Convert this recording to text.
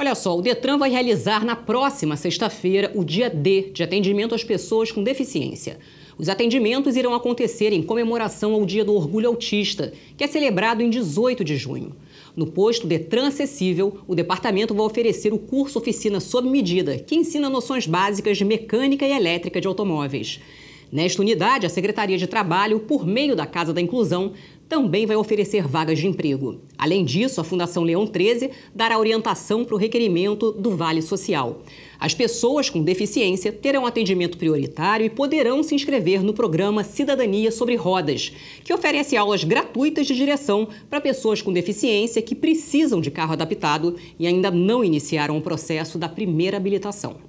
Olha só, o Detran vai realizar na próxima sexta-feira o dia D de atendimento às pessoas com deficiência. Os atendimentos irão acontecer em comemoração ao Dia do Orgulho Autista, que é celebrado em 18 de junho. No posto Detran Acessível, o departamento vai oferecer o curso Oficina Sob Medida, que ensina noções básicas de mecânica e elétrica de automóveis. Nesta unidade, a Secretaria de Trabalho, por meio da Casa da Inclusão, também vai oferecer vagas de emprego. Além disso, a Fundação Leão 13 dará orientação para o requerimento do Vale Social. As pessoas com deficiência terão atendimento prioritário e poderão se inscrever no programa Cidadania sobre Rodas, que oferece aulas gratuitas de direção para pessoas com deficiência que precisam de carro adaptado e ainda não iniciaram o processo da primeira habilitação.